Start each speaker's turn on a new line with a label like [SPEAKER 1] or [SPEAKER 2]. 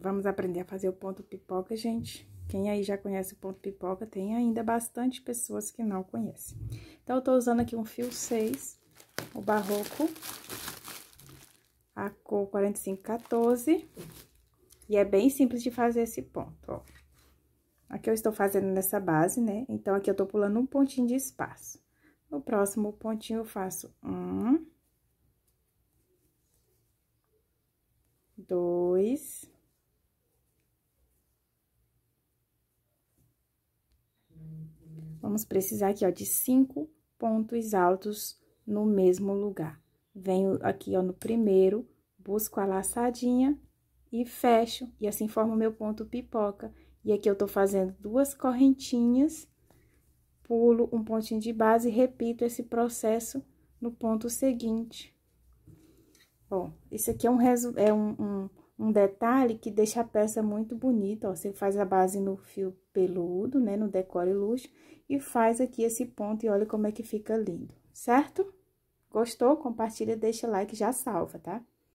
[SPEAKER 1] Vamos aprender a fazer o ponto pipoca, gente. Quem aí já conhece o ponto pipoca, tem ainda bastante pessoas que não conhecem. Então, eu tô usando aqui um fio 6, o barroco, a cor 4514. E é bem simples de fazer esse ponto, ó. Aqui eu estou fazendo nessa base, né? Então, aqui eu tô pulando um pontinho de espaço. No próximo pontinho, eu faço um... Dois... Vamos precisar aqui, ó, de cinco pontos altos no mesmo lugar. Venho aqui, ó, no primeiro, busco a laçadinha e fecho, e assim forma o meu ponto pipoca. E aqui eu tô fazendo duas correntinhas, pulo um pontinho de base e repito esse processo no ponto seguinte. Bom, esse aqui é um, é um, um um detalhe que deixa a peça muito bonita, ó. Você faz a base no fio peludo, né, no decore luxo, e faz aqui esse ponto e olha como é que fica lindo, certo? Gostou? Compartilha, deixa like, já salva, tá?